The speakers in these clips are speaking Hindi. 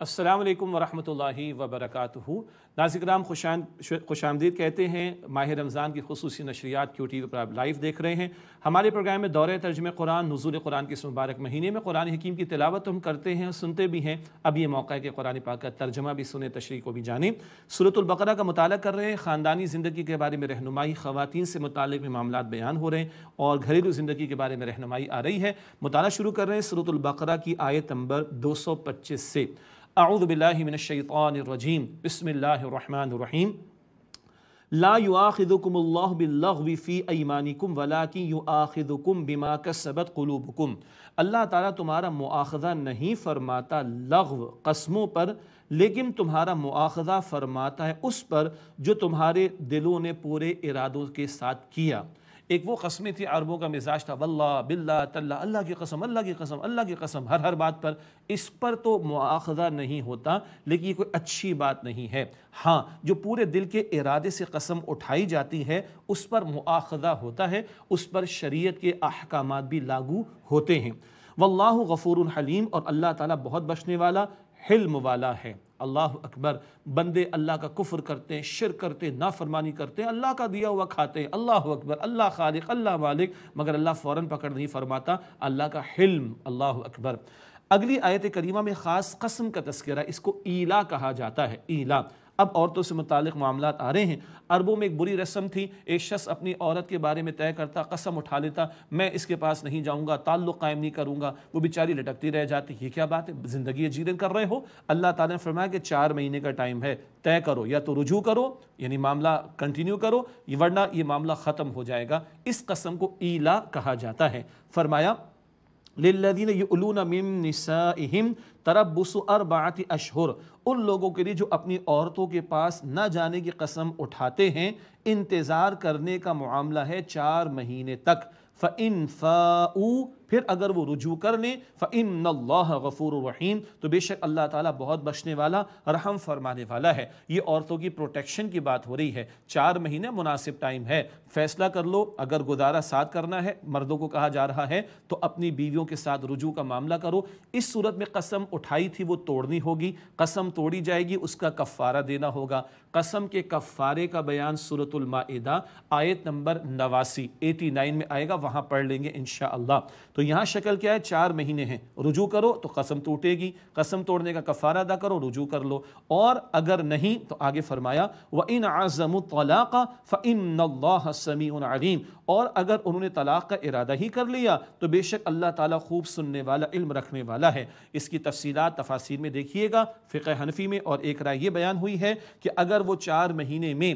असलकम वरहमल वबरक राम खुशान खुश आमदीद कहते हैं माह रमज़ान की खसूस नशरियात क्यू टी वी पर आप लाइव देख रहे हैं हमारे प्रोग्राम में दौरे तर्जम कुरान नज़ुल कुरान के इस मुबारक महीने में कुरान हकीम की तिलावत हम करते हैं सुनते भी हैं अब ये मौका है कि कुरान पाक का तर्जमा भी सुने तशरी को भी जाने सूरतबकरा का मताल कर रहे हैं ख़ानदानी ज़िंदगी के बारे में रहनुमाई ख़वान से मुतल भी मामला बयान हो रहे हैं और घरेलू ज़िंदगी के बारे में रहनुमाई आ रही है मताल शुरू कर रहे हैं सूरतबकरा की आयत नंबर दो सौ पच्चीस से अऊदबिल्लिमिनशैतरजीम बसमीम ला यु आखिदुकम्लाफ़ी ईमानिकुम वलाकिन यु आखिदुकुम बिमा कसबत कलूबकुम अल्लाह ताला तुम्हारा मुआखजा नहीं फ़रमाता लघव कस्मों पर लेकिन तुम्हारा मुआखजा फ़रमाता है उस पर जो तुम्हारे दिलों ने पूरे इरादों के साथ किया एक वो कस्में थी अरबों का मिजाज था वल्ला बिल्ला तल्ला अल्लाह की कसम अल्लाह की कसम अल्लाह की कसम हर हर बात पर इस पर तो मुआज़ा नहीं होता लेकिन ये कोई अच्छी बात नहीं है हाँ जो पूरे दिल के इरादे से कसम उठाई जाती है उस पर मुआजा होता है उस पर शरीयत के अहकाम भी लागू होते हैं वल्लाह गफ़ूर हलीम और अल्लाह ताला बहुत बचने वाला हिल्म वाला है अल्लाह अकबर बंदे अल्लाह का कुफ्र करते हैं शिर करते हैं नाफरमानी करते हैं अल्लाह का दिया हुआ खाते हैं अल्लाह अकबर अल्लाह खालिक अल्लाह मालिक मगर अल्लाह फ़ौर पकड़ नहीं फरमाता अल्लाह का हिल्म अल्लाह अकबर अगली आयत करीमा में ख़ास कस्म का तस्करा इसको ईला कहा जाता है ईला अब औरतों से मुतक मामला आ रहे हैं अरबों में एक बुरी रस्म थी एक शख्स अपनी औरत के बारे में तय करता कसम उठा लेता मैं इसके पास नहीं जाऊँगा ताल्लुक़ कायम नहीं करूँगा वो बेचारी लटकती रह जाती ये क्या बात है ज़िंदगी जीरन कर रहे हो अल्लाह ताली ने फरमाया कि चार महीने का टाइम है तय करो या तो रुजू करो यानी मामला कंटिन्यू करो वरना ये मामला ख़त्म हो जाएगा इस कसम को ईला कहा जाता है फरमाया लिल्लदीन अशहर उन लोगों के लिए जो अपनी औरतों के पास न जाने की कसम उठाते हैं इंतज़ार करने का मामला है चार महीने तक फ़ इन फ़ाऊ फिर अगर वो रुजू कर लें फ़िन गफ़ूर रहीम तो बेशक अल्लाह ताला बहुत बचने वाला रहम फरमाने वाला है ये औरतों की प्रोटेक्शन की बात हो रही है चार महीने मुनासिब टाइम है फ़ैसला कर लो अगर गुजारा साथ करना है मर्दों को कहा जा रहा है तो अपनी बीवियों के साथ रुजू का मामला करो इस सूरत में कसम उठाई थी वो तोड़नी होगी कसम तोड़ी जाएगी उसका कफ़ारा देना होगा कसम के कफ़ारे का बयान सूरतुलमादा आयत नंबर नवासी एटी नाइन में आएगा वहाँ पढ़ लेंगे इन तो यहाँ शक्ल क्या है चार महीने हैं रुजू करो तो कसम टूटेगी कसम तोड़ने का कफारा अदा करो रुजू कर लो और अगर नहीं तो आगे फरमाया व इन आज़म तलाक़ा फ़िन समी अलीम और अगर उन्होंने तलाक़ का इरादा ही कर लिया तो बेशक अल्लाह ताला खूब सुनने वाला इल्म रखने वाला है इसकी तफसीलात तफासिर में देखिएगा फ़िक हनफी में और एक राय ये बयान हुई है कि अगर वो चार महीने में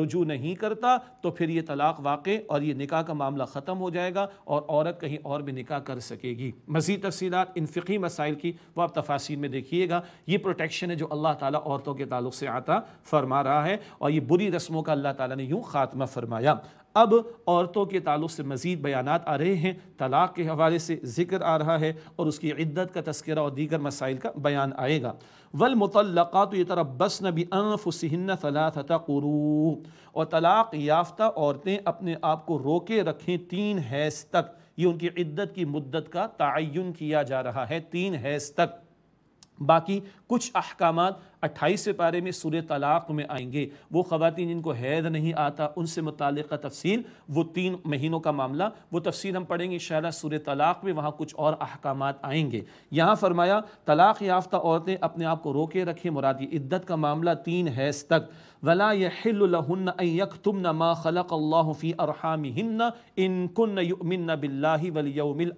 रुजू नहीं करता तो फिर ये तलाक़ वाक़ और ये निकाह का मामला ख़त्म हो जाएगा और औरत कहीं और भी निका कर सकेगी मज़ीद तफसीत इन फ़िकी मसाइल की वह आप तफासिर में देखिएगा ये प्रोटेक्शन है जो अल्लाह ताली औरतों के ताल्लुक से आता फरमा रहा है और ये बुरी रस्मों का अल्लाह ताली ने यूँ ख़ात्मा फरमाया अब औरतों के ताल्लुक से मज़ीद बयान आ रहे हैं तलाक़ के हवाले से जिक्र आ रहा है और उसकी इद्दत का तस्करा और दीगर मसाइल का बयान आएगा वल मुतलक़ा तो ये तरबस नबी अनफसिन फ़लाता और तलाक़ याफ्ता औरतें अपने आप को रोके रखें तीन हैज़ तक ये उनकी इद्दत की मुद्दत का तयन किया जा रहा है तीन हैज तक बाकी कुछ अहकाम अट्ठाईसवें पारे में सूर तलाक़ में आएंगे वो खुतिन जिनको हैद नहीं आता उनसे मुतल तफसील वो तीन महीनों का मामला वो तफसील हम पढ़ेंगे शायद सूर तलाक़ में वहाँ कुछ और अहकाम आएंगे यहाँ फरमाया तलाक़ याफ्ता औरतें अपने आप को रोके रखें मुरादी इद्दत का मामला तीन हैज़ तक वला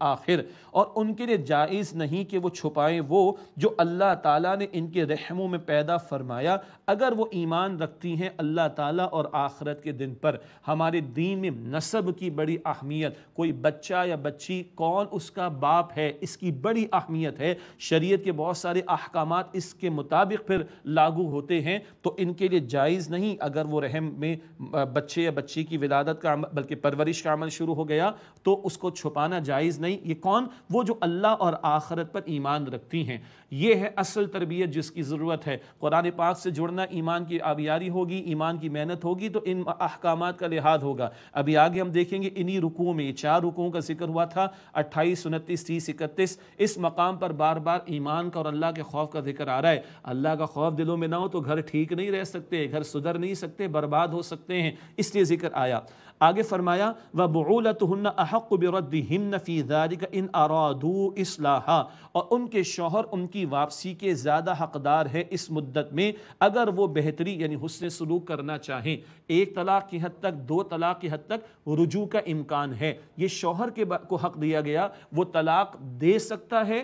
आखिर और उनके लिए जायज़ नहीं कि वो छुपाएं वो जो अल्लाह ताला ने इनके रहमों में पैदा फरमाया अगर वो ईमान रखती हैं अल्लाह ताला और आखरत के दिन पर हमारे दीन में नसब की बड़ी अहमियत कोई बच्चा या बच्ची कौन उसका बाप है इसकी बड़ी अहमियत है शरीयत के बहुत सारे अहकाम इसके मुताबिक फिर लागू होते हैं तो इनके लिए जायज़ नहीं अगर वो रहम में बच्चे या बच्ची की विदादत का बल्कि परवरिश का अमल शुरू हो गया तो उसको छुपाना जायज़ नहीं ये कौन वो जो अल्लाह और आखरत पर ईमान रखती हैं ये है असल तरबियत तरबियत जिसकी ज़रूरत है कुरान पाक से जुड़ना ईमान की आबियारी होगी ईमान की मेहनत होगी तो इन अहकाम का लिहाज होगा अभी आगे हम देखेंगे इन्हीं रुकुओं में चार रुकुओं का जिक्र हुआ था अट्ठाईस उनतीस तीस इकतीस इस मकाम पर बार बार ईमान का और अल्लाह के खौफ का जिक्र आ रहा है अल्लाह का खौफ दिलों में ना हो तो घर ठीक नहीं रह सकते घर सुधर नहीं सकते बर्बाद हो सकते हैं इसलिए जिक्र आया आगे फरमाया व बूलतहन्ना अहक बरद्दी इन अरादु इसलाहा और उनके शोहर उनकी वापसी के ज़्यादा हकदार है इस मुद्दत में अगर वो बेहतरी यानी हसन सलूक करना चाहें एक तलाक़ की हद तक दो तलाक़ की हद तक रुजू का इम्कान है ये शोहर के को हक दिया गया वो तलाक़ दे सकता है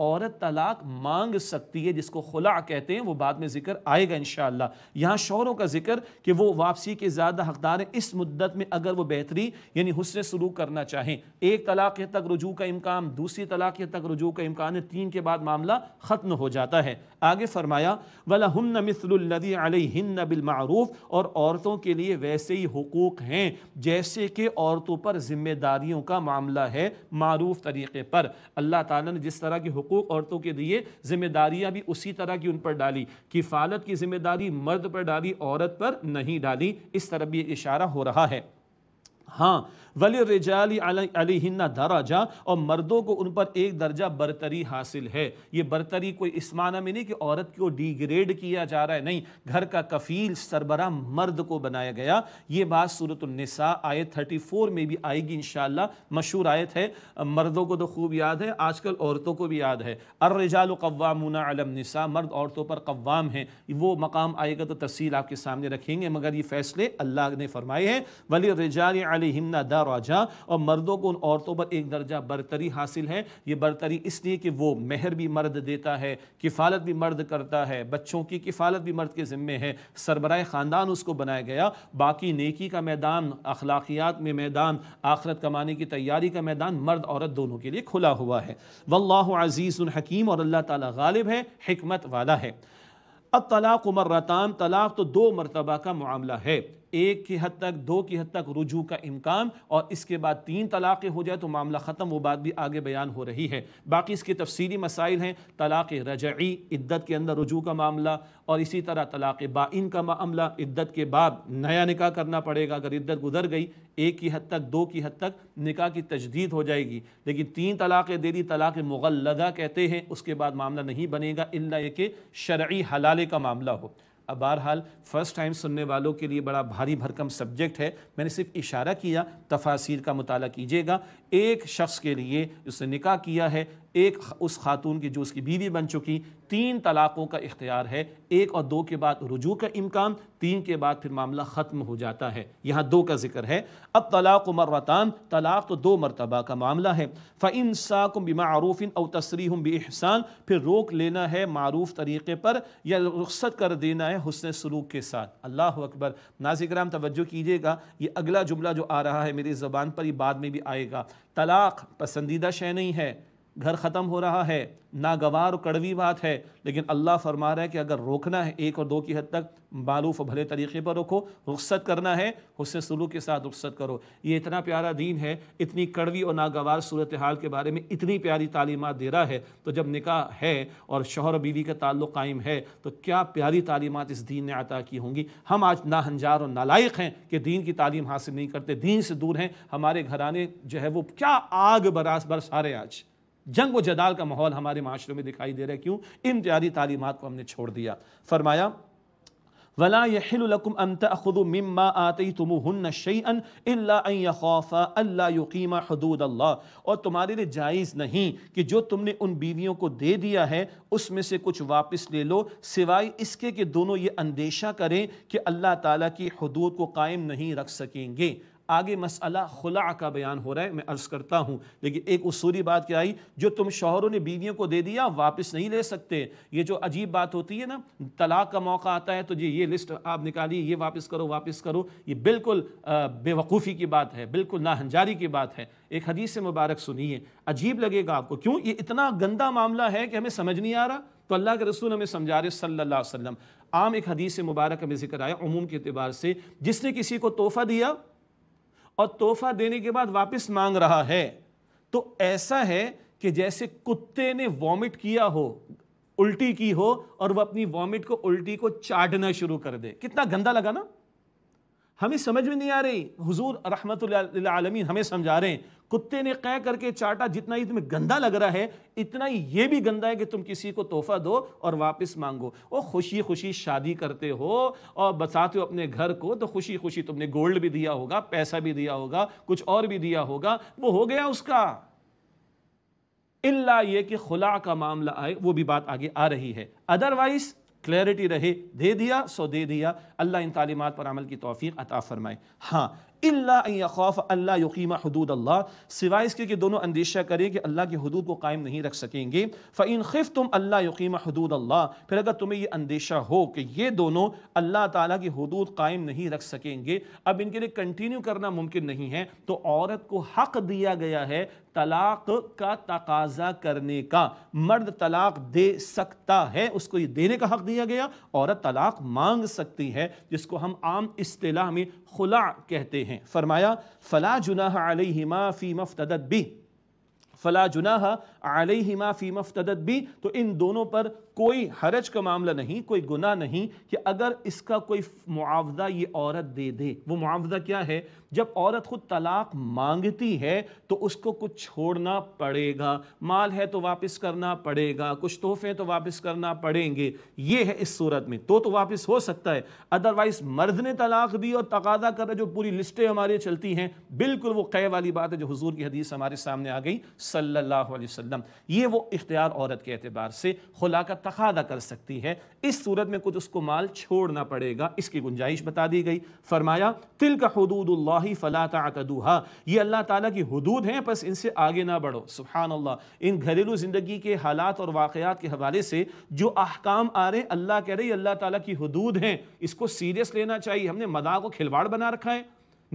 औरत तलाक मांग सकती है जिसको खुला कहते हैं वो बाद में जिक्र आएगा इन यहाँ शोरों का जिक्र कि वो वापसी के ज़्यादा हकदार हैं इस मुद्दत में अगर वो बेहतरी यानी हसन सलूक करना चाहें एक तलाक तक रजू का इम्कान दूसरी तलाक तक रजू का इम्कान है तीन के बाद मामला ख़त्म हो जाता है आगे फरमाया वला हन मिसलदी अलहिन बिलमूफ और औरतों के लिए वैसे ही हकूक़ हैं जैसे कि औरतों पर जिम्मेदारियों का मामला है मरूफ तरीक़े पर अल्लाह ताली ने जिस तरह की हकूक़ औरतों के दिए जिम्मेदारियां भी उसी तरह की उन पर डाली किफ़ालत की ज़िम्मेदारी मर्द पर डाली औरत पर नहीं डाली इस तरफ भी इशारा हो रहा है हाँ वली रजाली अलीहिन्ना दराजा और मर्दों को उन पर एक दर्जा बरतरी हासिल है ये बरतरी कोई इस माना में नहीं कि औरत को डिग्रेड किया जा रहा है नहीं घर का कफील सरबरा मर्द को बनाया गया ये बात आय आयत फोर में भी आएगी इन मशहूर आयत है मर्दों को तो खूब याद है आजकल औरतों को भी याद है अर कवामा कवामुना मर्द औरतों पर कवाम है वो मकाम आएगा तो तफसील आपके सामने रखेंगे मगर ये फैसले अल्लाह ने फरमाए हैं वली रजाल हिमना दर राजा और मर्दों को उन औरतों पर एक दर्जा बरतरी हासिल है ये बरतरी इसलिए कि वो मेहर भी मर्द देता है किफ़ालत भी मर्द करता है बच्चों की किफ़ालत भी मर्द के ज़िम्मे है सरबराह ख़ानदान उसको बनाया गया बाकी नेकी का मैदान अखलाकियात में मैदान आखरत कमाने की तैयारी का मैदान मर्द औरत दोनों के लिए खुला हुआ है वल्ल अज़ीज़ हकीम और अल्लाह ताला गालिब है हिकमत वाला है अब तलाक़ उमर रतान तलाक़ तो दो मरतबा का मामला है एक की हद तक दो की हद तक रुजू का इम्कान और इसके बाद तीन तलाक़ हो जाए तो मामला ख़त्म वो बात भी आगे बयान हो रही है बाकी इसके तफसीली मसाइल हैं तलाक़ रजई इद्दत के अंदर रुजू का मामला और इसी तरह तलाक़ बाइन का मामला इद्दत के बाद नया निकाह करना पड़ेगा अगर इद्दत गुजर गई एक की हद तक दो की हद तक निकाह की तजदीद हो जाएगी लेकिन तीन तलाक़ दे दी तलाक़ मुगलदा कहते हैं उसके बाद मामला नहीं बनेगा इल्ला ये कि शर्य हलाले का मामला हो अब बहरहाल फ़र्स्ट टाइम सुनने वालों के लिए बड़ा भारी भरकम सब्जेक्ट है मैंने सिर्फ इशारा किया तफासिर का मुताला कीजिएगा एक शख्स के लिए उसने निकाह किया है एक उस खातून की जो उसकी बीवी बन चुकी तीन तलाक़ों का इख्तियार है एक और दो के बाद रुजू का इम्कान तीन के बाद फिर मामला ख़त्म हो जाता है यहाँ दो का जिक्र है अब तलाक़ मरवतान तलाक़ तो दो मरतबा का मामला है फ़िन साकुम बिमारूफ़िन और तसरी हम बहसान फिर रोक लेना है मरूफ तरीक़े पर या रुख्सत कर देना है हुसन सलूक के साथ अल्लाह अकबर नाजिक राम तोज्जो कीजिएगा ये अगला जुमला जो आ रहा है मेरी ज़बान पर ये बाद में भी आएगा तलाक़ पसंदीदा शय नहीं है घर ख़त्म हो रहा है नागवार और कड़वी बात है लेकिन अल्लाह फरमा रहा है कि अगर रोकना है एक और दो की हद तक मालूफ और भले तरीके पर रोको रुख्सत करना है उससे सलूक के साथ रुख्सत करो ये इतना प्यारा दीन है इतनी कड़वी और नागवार सूरत हाल के बारे में इतनी प्यारी तालीमत दे रहा है तो जब निकाह है और शोहर बीवी का ताल्लुक़ कायम है तो क्या प्यारी तालीमत इस दीन ने अता की होंगी हम आज नाहंजार और नालायक हैं कि दीन की तालीम हासिल नहीं करते दीन से दूर हैं हमारे घराने जो है वो क्या आग बरास बरसा रहे आज जंग व जदाल का माहौल हमारे माशरे में दिखाई दे रहा है क्यों इन प्यारी तालीमत को हमने छोड़ दिया फरमाया वला यहिलकुम अन तखुद मम्मा आती तुम हन शैन हदूद अल्लाह और तुम्हारे लिए जायज़ नहीं कि जो तुमने उन बीवियों को दे दिया है उसमें से कुछ वापस ले लो सिवाय इसके कि दोनों ये अंदेशा करें कि अल्लाह ताला की हदूद को कायम नहीं रख सकेंगे आगे मसला खुला का बयान हो रहा है मैं अर्ज़ करता हूँ लेकिन एक उसूरी बात क्या आई जो तुम शोहरों ने बीवियों को दे दिया वापस नहीं ले सकते ये जो अजीब बात होती है ना तलाक का मौका आता है तो जी ये लिस्ट आप निकालिए ये वापस करो वापस करो ये बिल्कुल बेवकूफ़ी की बात है बिल्कुल नाहंजारी की बात है एक हदीस मुबारक सुनिए अजीब लगेगा आपको क्यों ये इतना गंदा मामला है कि हमें समझ नहीं आ रहा तो अल्लाह के रसूल हमें समझा रहे सल्ला वसलम आम एक हदीस मुबारक में जिक्र आया अमूम के अतबार से जिसने किसी को तोहफ़ा दिया और तोहफा देने के बाद वापस मांग रहा है तो ऐसा है कि जैसे कुत्ते ने वॉमिट किया हो उल्टी की हो और वह अपनी वॉमिट को उल्टी को चाटना शुरू कर दे कितना गंदा लगा ना हमें समझ में नहीं आ रही हुजूर रहमत आलमीन हमें समझा रहे हैं कुत्ते ने कह करके चाटा जितना ही तुम्हें गंदा लग रहा है इतना ही ये भी गंदा है कि तुम किसी को तोहफा दो और वापस मांगो वो खुशी खुशी शादी करते हो और बसाते हो अपने घर को तो खुशी खुशी तुमने गोल्ड भी दिया होगा पैसा भी दिया होगा कुछ और भी दिया होगा वो हो गया उसका इल्ला ये कि खुला का मामला आए वो भी बात आगे आ रही है अदरवाइज़ क्लैरिटी रहे दे दिया सो दे दिया अल्लाह इन तालीमत पर अमल की तोफ़ी अता फ़रमाए हाँ अल्लाफ़ अल्लाह यकीम हदूद अल्लाह सिवाय इसके कि दोनों अंदेशा करें कि अल्लाह के हदूद को कायम नहीं रख सकेंगे फ़ैन खिफ तुम अल्लाह यकीम हदूद अल्लाह फिर अगर तुम्हें ये अंदेशा हो कि ये दोनों अल्लाह ताला की हदूद कायम नहीं रख सकेंगे अब इनके लिए कंटिन्यू करना मुमकिन नहीं है तो औरत को हक दिया गया है तलाक़ का तकाजा करने का मर्द तलाक़ दे सकता है उसको ये देने का हक़ दिया गया औरत तलाक़ मांग सकती है जिसको हम आम अतलाह में खुला कहते हैं फरमाया फ़ला जुनाह आलिमा फ़ी मफ्तदत भी फ़ला जुनाह आलिमा फ़ी मफ्तदत भी तो इन दोनों पर कोई हरज का मामला नहीं कोई गुना नहीं कि अगर इसका कोई मुआवजा ये औरत दे दे वो मुआवजा क्या है जब औरत खुद तलाक मांगती है तो उसको कुछ छोड़ना पड़ेगा माल है तो वापस करना पड़ेगा कुछ तोहफे तो वापस करना पड़ेंगे ये है इस सूरत में तो तो वापस हो सकता है अदरवाइज मर्द ने तलाक दी और तकादा कर रहे जो पूरी लिस्टें हमारी चलती हैं बिल्कुल वो कै वाली बात है जो हजूर की हदीस हमारे सामने आ गई सल्ला वसम ये वो इख्तियार औरत के अतबार से खुलाकत तकादा कर सकती है इस सूरत में कुछ उसको माल छोड़ना पड़ेगा इसकी गुंजाइश बता दी गई फरमाया तिल का हदूदल्ला फ़ला ये अल्लाह ताला की हदूद हैं बस इनसे आगे ना बढ़ो सुबहान अल्लाह इन घरेलू ज़िंदगी के हालात और वाक़ात के हवाले से जो अहकाम आ रहे अल्लाह कह रही अल्लाह ताली की हदूद हैं इसको सीरियस लेना चाहिए हमने मदा को खिलवाड़ बना रखा है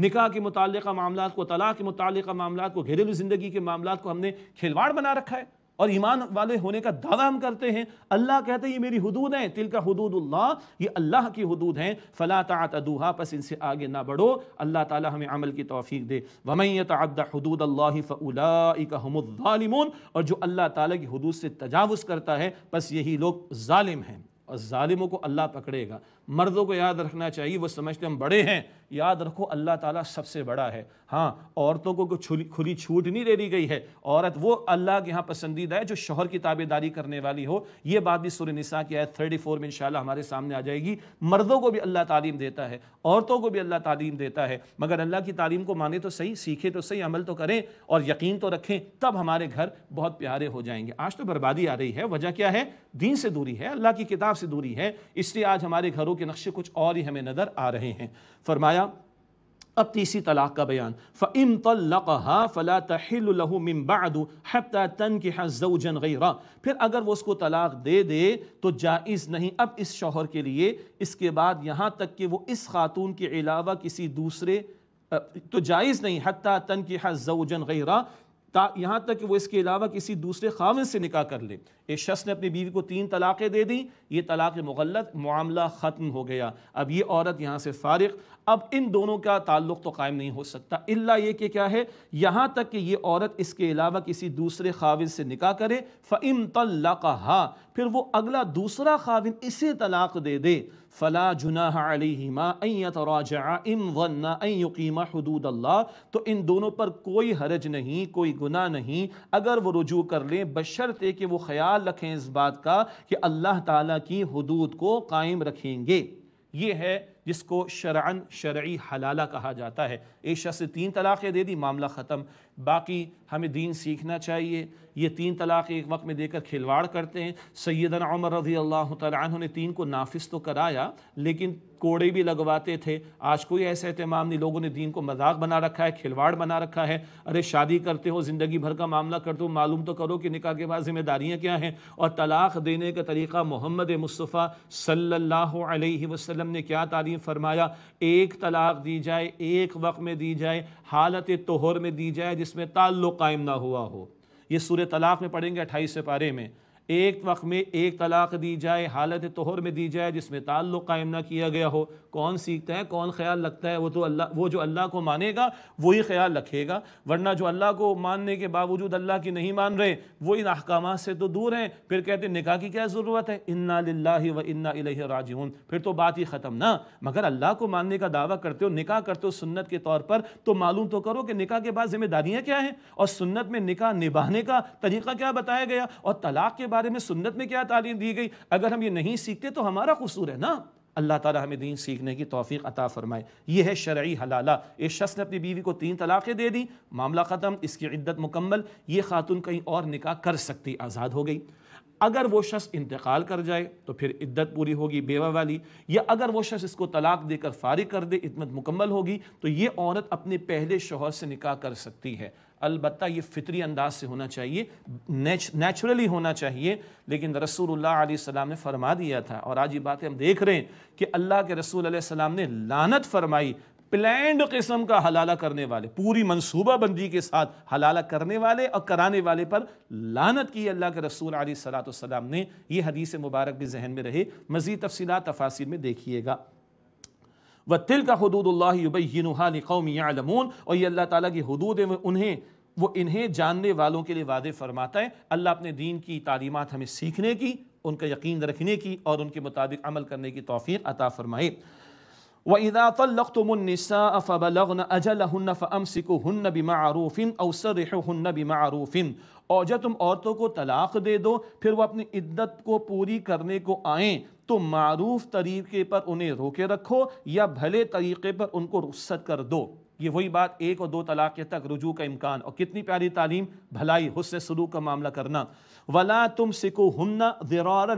निकाह के मुतल मामला को तलाक़ के मुतल मामला को घरेलू ज़िंदगी के मामला को हमने खिलवाड़ बना रखा है और ईमान वाले होने का दावा हम करते हैं अल्लाह कहते हैं ये मेरी हदूद हैं तिल का हदूदुल्ला ये अल्लाह की हदूद हैं फ़ला तदूहा बस इनसे आगे ना बढ़ो अल्लाह ताला हमें अमल की तोफ़ी दे वमैत अब्दा हदूद अल्लाह फ़लामून और जो अल्लाह ताला की हदूद से तजावज़ करता है बस यही लोग ालिम हैं और ालिमों को अल्लाह पकड़ेगा मर्दों को याद रखना चाहिए वो समझते हम बड़े हैं याद रखो अल्लाह ताला सबसे बड़ा है हाँ औरतों को कोई खुली छूट नहीं दे दी गई है औरत वो अल्लाह के यहाँ पसंदीदा है जो शोहर की ताबेदारी करने वाली हो ये बात भी सुर निसा की आयत थर्टी फोर में इंशाल्लाह हमारे सामने आ जाएगी मर्दों को भी अल्लाह तालीम देता है औरतों को भी अल्लाह तालीम देता है मगर अल्लाह की तालीम को माने तो सही सीखे तो सही अमल तो करें और यकीन तो रखें तब हमारे घर बहुत प्यारे हो जाएंगे आज तो बर्बादी आ रही है वजह क्या है दीन से दूरी है अल्लाह की किताब से दूरी है इसलिए आज हमारे घरों के नक्शे कुछ और ही हमें नज़र आ रहे हैं फरमाया अब तीसरी तलाक का बयान फ़िम तलक़ा फ़ला तहिलबादू हफ्ता तन की हजन गैरा फिर अगर वो उसको तलाक दे दे तो जायज़ नहीं अब इस शोहर के लिए इसके बाद यहाँ तक कि वो इस खातून के अलावा किसी दूसरे तो जायज़ नहीं हती तन की हजन गैरा यहाँ तक कि वो इसके अलावा किसी दूसरे खामन से निकाह कर ले एक शख्स ने अपनी बीवी को तीन तलाक़ें दे दी ये तलाक मुगलत मामला ख़त्म हो गया अब ये औरत यहाँ से फारग अब इन दोनों का ताल्लुक़ तो कायम नहीं हो सकता इल्ला ये कि क्या है यहाँ तक कि ये औरत इसके अलावा किसी दूसरे खाविन से निकाह करे फ़िम तल्ला फिर वो अगला दूसरा खाविन इसे तलाक दे दे फ़ला जुनामा हदूद अल्लाह तो इन दोनों पर कोई हरज नहीं कोई गुना नहीं अगर वो रुजू कर लें बशर्ते कि वो ख्याल रखें इस बात का कि अल्लाह ताला की हदूद को कायम रखेंगे ये है जिसको शरान शर्य हलाला कहा जाता है एक शख्स से तीन तलाक़ें दे दी मामला ख़त्म बाकी हमें दीन सीखना चाहिए ये तीन तलाक़ एक वक्त में देकर खिलवाड़ करते हैं सैदन उमर रजी अल्लाह तुमने ने तीन को नाफिस तो कराया लेकिन कोड़े भी लगवाते थे आज कोई ऐसा अहतमाम नहीं लोगों ने दीन को मजाक बना रखा है खिलवाड़ बना रखा है अरे शादी करते हो ज़िंदगी भर का मामला करते हो मालूम तो करो कि निकाह के बाद जिम्मेदारियाँ क्या हैं और तलाक़ देने का तरीक़ा मोहम्मद मुस्तफ़ा सल्ला वसम ने क्या तारीफ तालीम फरमाया एक तलाक दी जाए एक वक्त में दी जाए हालत तोहर में दी जाए जिसमें ताल्लुक़ कायम ना हुआ हो ये सूर्य तलाक में पढ़ेंगे अट्ठाईस पारे में एक वक्त में एक तलाक़ दी जाए हालत तोहर में दी जाए जिसमें ताल्लुक़ कायम ना किया गया हो कौन सीखता है कौन ख्याल रखता है वो तो अल्लाह वो जो अल्लाह को मानेगा वही ख्याल रखेगा वरना जो अल्लाह को मानने के बावजूद अल्लाह की नहीं मान रहे वो इन अहकाम से तो दूर हैं फिर कहते निकाह की क्या ज़रूरत है इन्ना ला व इन्ना राजून फिर तो बात ही ख़त्म ना मगर अल्लाह को मानने का दावा करते हो निकाह करते हो सुन्नत के तौर पर तो मालूम तो करो कि निकाह के बाद जिम्मेदारियाँ क्या हैं और सुन्नत में निकाह निभाने का तरीका क्या बताया गया और तलाक़ के बाद बारे में सुन्नत में क्या तालीम दी गई अगर हम ये नहीं सीखते तो हमारा कसूर है ना अल्लाह ताला हमें दीन सीखने की तौफीक अता फ़रमाए यह है शर्य हलाला इस शख्स ने अपनी बीवी को तीन तलाक़ें दे दी मामला ख़त्म इसकी इद्दत मुकम्मल ये खातून कहीं और निकाह कर सकती आज़ाद हो गई अगर वो शख्स इंतकाल कर जाए तो फिर इद्दत पूरी होगी बेवा वाली या अगर वो शख्स इसको तलाक देकर फारिग कर दे इद्दत मुकम्मल होगी तो ये औरत अपने पहले शोहर से निकाह कर सकती है अलबत् ये फितरी अंदाज से होना चाहिए नेचुरली होना चाहिए लेकिन रसूल सलाम ने फरमा दिया था और आज ये बातें हम देख रहे हैं कि अल्लाह के रसूल सलाम ने लानत फरमाई प्लैंड किस्म का हलाला करने वाले पूरी मनसूबाबंदी के साथ हलाला करने वाले और कराने वाले पर लानत की अल्लाह के रसूल सलाम ने यह हदीस मुबारक भी जहन में रहे मज़ीद तफसीत तफासिर में देखिएगा व तिल का हदूदल्लाबैनुहा कौमी आलमून और ये अल्लाह ताला की हदूद में उन्हें वो इन्हें जानने वालों के लिए वादे फरमाता है अल्लाह अपने दीन की तालीमत हमें सीखने की उनका यकीन रखने की और उनके मुताबिक अमल करने की तोफ़ी अता फरमाए व इदा तलतमसा फ़बलगन अजलहन फ़मसिकुहन बिमारूफ़िन अवसरहन बिमारूफ़िन और जब तुम औरतों को तलाक़ दे दो फिर वो अपनी इद्दत को पूरी करने को आए तो मरूफ तरीके पर उन्हें रोके रखो या भले तरीके पर उनको रुख्सत कर दो ये वही बात एक और दो तलाके तक रुजू का इम्कान और कितनी प्यारी तालीम भलाई हुसन सलूक का मामला करना वला तुम सिको हन्ना ज़रार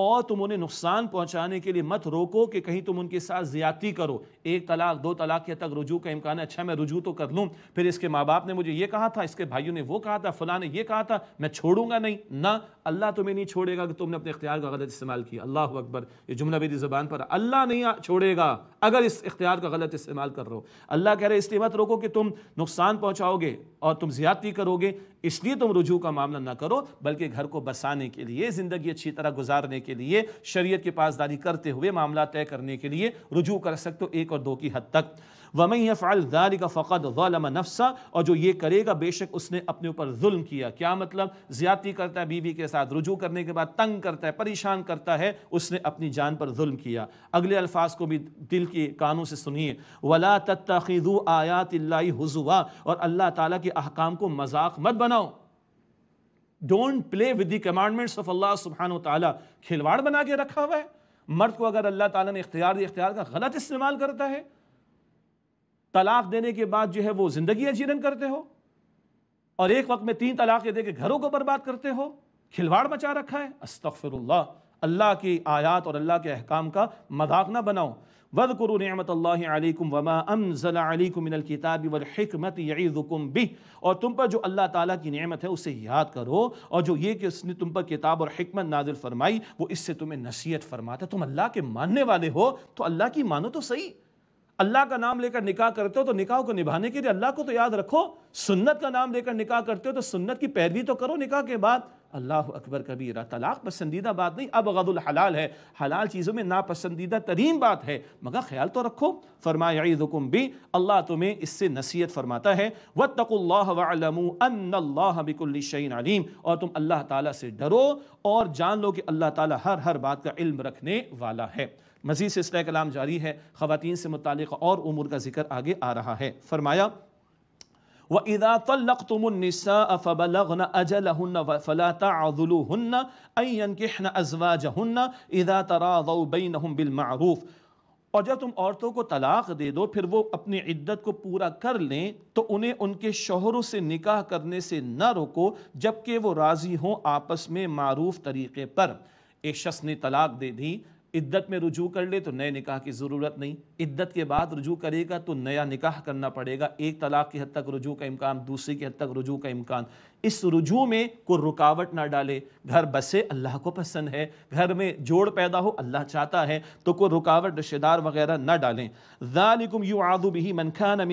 और तुम उन्हें नुकसान पहुँचाने के लिए मत रोको कि कहीं तुम उनके साथ ज़्यादती करो एक तलाक दो तलाक के तक रुजू का इम्कान है अच्छा मैं रुजू तो कर लूँ फिर इसके माँ बाप ने मुझे ये कहा था इसके भाइयों ने वो कहा था फ़लाँ ने यह कहा था मैं छोड़ूंगा नहीं ना अल्लाह तुम्हें नहीं छोड़ेगा कि तुमने अपने इख्तियार का गलत इस्तेमाल किया अल्लाह अकबर ये जुमला मेरी ज़बान पर अल्लाह नहीं छोड़ेगा अगर इस इख्तियार का गलत इस्तेमाल कर रहे हो अल्लाह कह रहे इसलिए मत रोको कि तुम नुकसान पहुँचाओगे और तुम ज़्यादती करोगे इसलिए तुम रुजू का मामला ना करो बल्कि घर को बसाने के लिए ज़िंदगी अच्छी तरह गुजारने के लिए शरीयत की पासदारी करते हुए मामला तय करने के लिए रुजू कर सकते हो एक और दो की हद तक वमई फ़ल दारी का फ़क़त वालम नफसा और जो ये करेगा बेशक उसने अपने ऊपर जुल्म किया क्या मतलब ज़्यादती करता है बीवी के साथ रुजू करने के बाद तंग करता है परेशान करता है उसने अपनी जान पर जुल्म किया अगले अल्फाज को भी दिल के कानों से सुनिए वला तत्तखिदू आयात हजुआ और अल्लाह ताला के अहकाम को मजाक मत बनाओ don't play with the commandments of Allah सुबहान तला खिलवाड़ बना के रखा हुआ है मर्द को अगर अल्लाह ताला ने इख्तियार दिया इख्तियार का गलत इस्तेमाल करता है तलाक देने के बाद जो है वो ज़िंदगी अजीरन करते हो और एक वक्त में तीन तलाक़ें दे के घरों को बर्बाद करते हो खिलवाड़ मचा रखा है अस्तफर अल्लाह की आयात और अल्लाह के अहकाम का मजाक ना बनाओ वद करो नमतम वमा किताबी वलहमत भी और तुम पर जो अल्लाह ताला की नेमत है उसे याद करो और जो ये कि उसने तुम पर किताब और हमत नाजिल फरमाई वो इससे तुम्हें नसीहत फरमाता है तुम अल्लाह के मानने वाले हो तो अल्लाह की मानो तो सही अल्लाह का नाम लेकर निकाह करते हो तो निकाह को निभाने के लिए अल्लाह को तो याद रखो सुन्नत का नाम लेकर निकाह करते हो तो सुन्नत की पैरवी तो करो निकाह के बाद अल्लाह अकबर कबीरा तलाक पसंदीदा बात नहीं अब गदुल हलाल है हलाल चीज़ों में नापसंदीदा तरीन बात है मगर ख्याल तो रखो फरमायादुकुम भी अल्लाह तुम्हें इससे नसीहत फरमाता है व तकुल्लाबिकुल्लिशन अलीम और तुम अल्लाह ताली से डरो और जान लो कि अल्लाह ताली हर हर बात का इल्म रखने वाला है मजीद सिलसिला कलाम जारी है खातन से मुतल और उमूर का जिक्र आगे आ रहा है फरमाया व इदा तलक तुमसा फ़बलगन अजलहन फ़लाता आदुलहन अन किहन अजवा जहन्न इदा तराउ बिन और जब तुम औरतों को तलाक दे दो फिर वो अपनी इद्दत को पूरा कर लें तो उन्हें उनके शोहरों से निकाह करने से न रोको जबकि वो राज़ी हों आपस में मारूफ तरीके पर एक शख्स ने तलाक दे दी इद्दत में रुजू कर ले तो नए निकाह की ज़रूरत नहीं इद्दत के बाद रुजू करेगा तो नया निकाह करना पड़ेगा एक तलाक की हद तक रुजू का इम्कान दूसरी की हद तक रुजू का इम्कान इस रुजू में कोई रुकावट ना डाले घर बसे अल्लाह को पसंद है घर में जोड़ पैदा हो अल्लाह चाहता है तो कोई रुकावट रिश्तेदार वगैरह ना डालें ज़ालिकुम यू आदु भी मनखान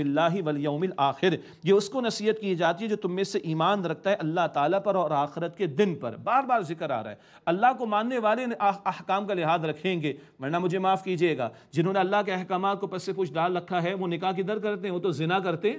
बिल्लाहि वल यौमिल आखिर ये उसको नसीहत की जाती है जो तुम में से ईमान रखता है अल्लाह ताला पर और आखिरत के दिन पर बार बार जिक्र आ रहा है अल्लाह को मानने वाले अहकाम का लिहाज रखेंगे वरना मुझे माफ़ कीजिएगा जिन्होंने अल्लाह के अहकाम को पस से पुछ डाल रखा है वो निकाह किधर करते हैं वो तो जिना करते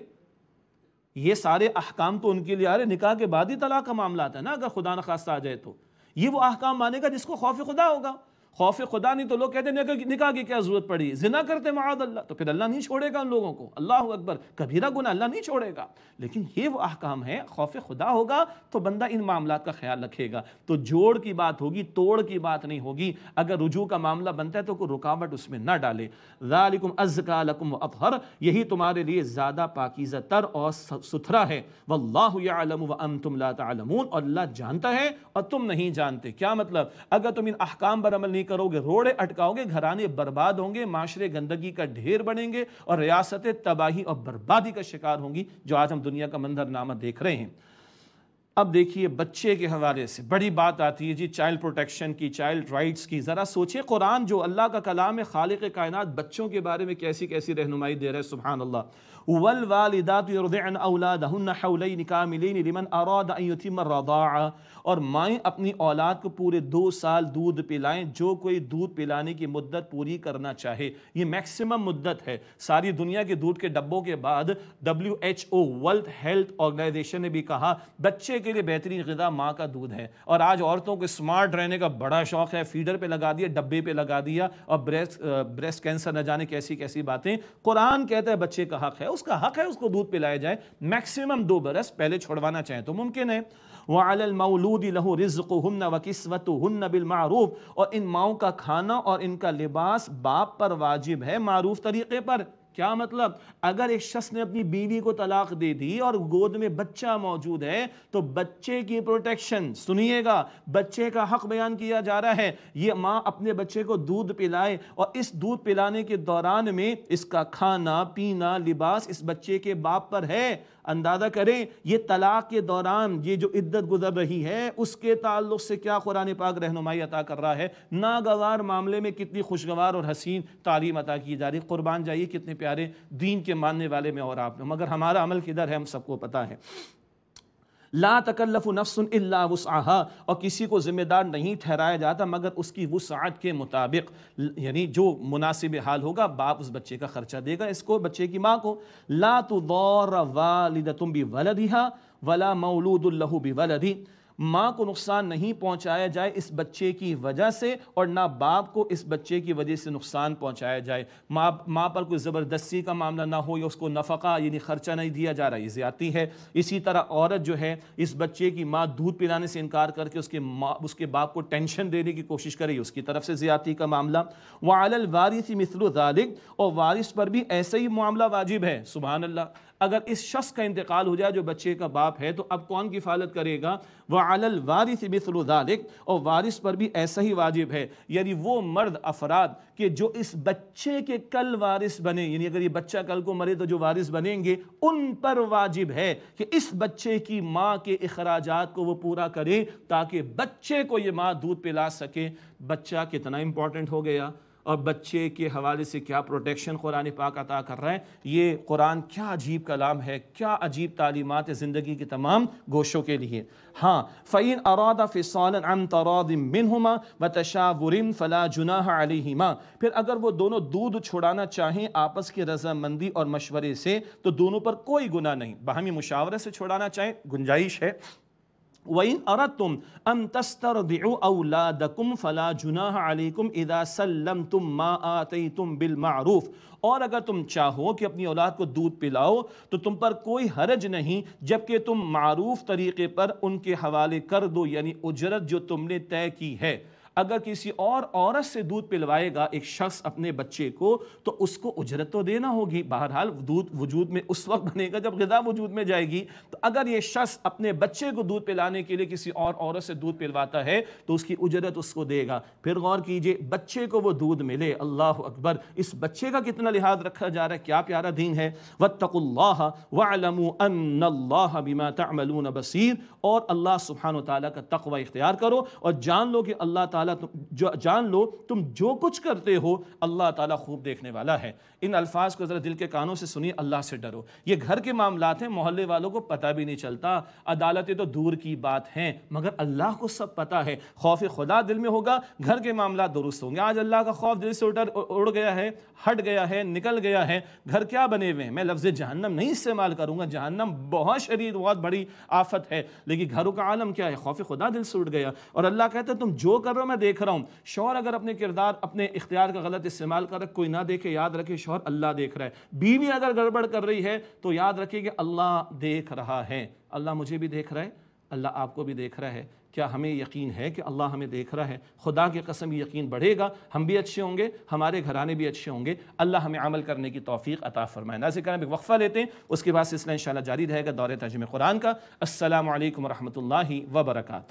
ये सारे अहकाम तो उनके लिए आ रहे निकाह के बाद ही तलाक का मामला आता है ना अगर खुदा न खास्ता आ जाए तो ये वो अहकाम मानेगा जिसको खौफ खुदा होगा खौफ खुदा नहीं तो लोग कहते निकल निकाह की क्या जरूरत पड़ी जिना करते माद अल्लाह तो फिर अल्लाह नहीं छोड़ेगा उन लोगों को अल्लाह अकबर कबीरा गुना अल्लाह नहीं छोड़ेगा लेकिन ये वो अहकाम है खौफ खुदा होगा तो बंदा इन मामला का ख्याल रखेगा तो जोड़ की बात होगी तोड़ की बात नहीं होगी अगर रुजू का मामला बनता है तो कोई रुकावट उसमें ना डाले जालिकुम अजका लकुम अफहर यही तुम्हारे लिए ज़्यादा पाकिज़ा तर और सुथरा है वल्लाम वम तुम लातमून और अल्लाह जानता है और तुम नहीं जानते क्या मतलब अगर तुम इन अहकाम पर अमल नहीं नहीं करोगे रोड़े अटकाओगे घराने बर्बाद होंगे माशरे गंदगी का ढेर बनेंगे और रियासतें तबाही और बर्बादी का शिकार होंगी जो आज हम दुनिया का मंजरनामा देख रहे हैं अब देखिए बच्चे के हवाले से बड़ी बात आती है जी चाइल्ड प्रोटेक्शन की चाइल्ड राइट्स की ज़रा सोचिए कुरान जो अल्लाह का कलाम है खालिक कायनात बच्चों के बारे में कैसी कैसी रहनुमाई दे रहे है सुबहान अल्लाह वल वालदातन औलादन अरादा और माएँ अपनी औलाद को पूरे दो साल दूध पिलाएं जो कोई दूध पिलाने की मुद्दत पूरी करना चाहे ये मैक्सिमम मुद्दत है सारी दुनिया के दूध के डब्बों के बाद W H O world health organisation ने भी कहा बच्चे के लिए बेहतरीन गजा माँ का दूध है और आज औरतों को स्मार्ट रहने का बड़ा शौक है फीडर पे लगा दिया डब्बे पे लगा दिया और ब्रेस्ट ब्रेस्ट कैंसर न जाने कैसी कैसी बातें कुरान कहता है बच्चे का हक है उसका हक है उसको दूध पिलाया जाए मैक्सिमम दो बरस पहले छोड़वाना चाहें तो मुमकिन है वालमौलूद लहू रिज्क हन्न व किस्वत हन्न और इन माओ का खाना और इनका लिबास बाप पर वाजिब है मारूफ तरीके पर क्या मतलब अगर एक शख्स ने अपनी बीवी को तलाक दे दी और गोद में बच्चा मौजूद है तो बच्चे की प्रोटेक्शन सुनिएगा बच्चे का हक बयान किया जा रहा है ये माँ अपने बच्चे को दूध पिलाए और इस दूध पिलाने के दौरान में इसका खाना पीना लिबास इस बच्चे के बाप पर है अंदाज़ा करें ये तलाक़ के दौरान ये जो इद्दत गुजर रही है उसके ताल्लुक से क्या कुरान पाक रहनुमाई अता कर रहा है नागवार मामले में कितनी खुशगवार और हसीन तालीम अता की जा रही कुर्बान जाइए कितने प्यारे दीन के मानने वाले में और आप मगर हमारा अमल किधर है हम सबको पता है ला तकल्लफ़ नफसन इल्ला वसाहा और किसी को ज़िम्मेदार नहीं ठहराया जाता मगर उसकी वसात के मुताबिक यानी जो मुनासिब हाल होगा बाप उस बच्चे का ख़र्चा देगा इसको बच्चे की माँ को ला तो वालद तुम भी वलदिहा वला मौलूदुल्लहू भी वलदी माँ को नुकसान नहीं पहुँचाया जाए इस बच्चे की वजह से और ना बाप को इस बच्चे की वजह से नुकसान पहुँचाया जाए माँ माँ पर कोई ज़बरदस्ती का मामला ना हो या उसको नफ़ा यानी ख़र्चा नहीं दिया जा रहा है ज्यादा है इसी तरह औरत जो है इस बच्चे की माँ दूध पिलाने से इनकार करके उसके माँ उसके बाप को टेंशन देने की कोशिश करे उसकी तरफ से ज्यादा का मामला वाल वारिस मिसल और वारिस पर भी ऐसा ही मामला वाजिब है सुबह अल्लाह अगर इस शख्स का इंतकाल हो जाए जो बच्चे का बाप है तो अब कौन किफ़ालत करेगा वह आलल वारिस मिसलुदालिक और वारिस पर भी ऐसा ही वाजिब है यानी वो मर्द अफराद के जो इस बच्चे के कल वारिस बने यानी अगर ये बच्चा कल को मरे तो जो वारिस बनेंगे उन पर वाजिब है कि इस बच्चे की माँ के अखराजात को वो पूरा करें ताकि बच्चे को ये माँ दूध पिला सके बच्चा कितना इंपॉर्टेंट हो गया और बच्चे के हवाले से क्या प्रोटेक्शन कुरान पाक अता कर रहे हैं ये कुरान क्या अजीब कलाम है क्या अजीब तालीमत है ज़िंदगी के तमाम गोशों के लिए हाँ फ़ैन अरादा फ़िसान हम व तशावरम फ़ला जुना अलहिमा फिर अगर वो दोनों दूध छुड़ाना चाहें आपस की रजामंदी और मशवरे से तो दोनों पर कोई गुना नहीं बाहमी मुशावरे से छुड़ाना चाहें गुंजाइश है وَإِنْ أَرَدْتُمْ أَمْ تَسْتَرْضِعُوا أَوْلَادَكُمْ فَلَا جُنَاهَ عَلَيْكُمْ إِذَا سَلَّمْتُمْ مَا آتَيْتُمْ بِالْمَعْرُوفِ और अगर तुम चाहो कि अपनी औलाद को दूध पिलाओ तो तुम पर कोई हरज नहीं जबकि तुम मरूफ तरीक़े पर उनके हवाले कर दो यानी उजरत जो तुमने तय की है अगर किसी और औरत से दूध पिलवाएगा एक शख्स अपने बच्चे को तो उसको उजरत तो देना होगी बहरहाल दूध वजूद में उस वक्त बनेगा जब गदा वजूद में जाएगी तो अगर ये शख्स अपने बच्चे को दूध पिलाने के लिए किसी और औरत से दूध पिलवाता है तो उसकी उजरत उसको देगा फिर गौर कीजिए बच्चे को वह दूध मिले अल्लाह अकबर इस बच्चे का कितना लिहाज रखा जा रहा है क्या प्यारा दीन है व तकुल्ला बिमा तमलून बसीर और अल्लाह सुबहान तला का तकवा इख्तियार करो और जान लो कि अल्लाह त ताला जो जान लो तुम जो कुछ करते हो अल्लाह ताला खूब देखने वाला है इन अल्फाज को ज़रा दिल के कानों से सुनिए अल्लाह से डरो ये घर के मामला हैं मोहल्ले वालों को पता भी नहीं चलता अदालतें तो दूर की बात हैं मगर अल्लाह को सब पता है खौफ खुदा दिल में होगा घर के मामला दुरुस्त होंगे आज अल्लाह का खौफ दिल से उठ उड़ गया है हट गया है निकल गया है घर क्या बने हुए हैं मैं लफ्ज़ जहन्नम नहीं इस्तेमाल करूँगा जहन्नम बहुत शरीर बहुत बड़ी आफत है लेकिन घरों का आलम क्या है खौफ खुदा दिल से उठ गया और अल्लाह कहता तुम जो कर रहे हो मैं देख रहा हूँ शोहर अगर अपने किरदार अपने इख्तियार का गलत इस्तेमाल कर कोई ना देखे याद रखे शोहर अल्लाह देख रहा है बीवी अगर गड़बड़ कर रही है तो याद रखिए कि अल्लाह देख रहा है अल्लाह मुझे भी देख रहा है अल्लाह आपको भी देख रहा है क्या हमें यकीन है कि अल्लाह हमें देख रहा है खुदा की कसम यकीन बढ़ेगा हम भी अच्छे होंगे हमारे घराने भी अच्छे होंगे अल्लाह हमें अमल करने की तौफीक अता फरमाए ना करम एक वक्फ़ा लेते हैं उसके बाद सिलसिला इन जारी रहेगा दौरे तजम कुरान का असल वरहमल वर्का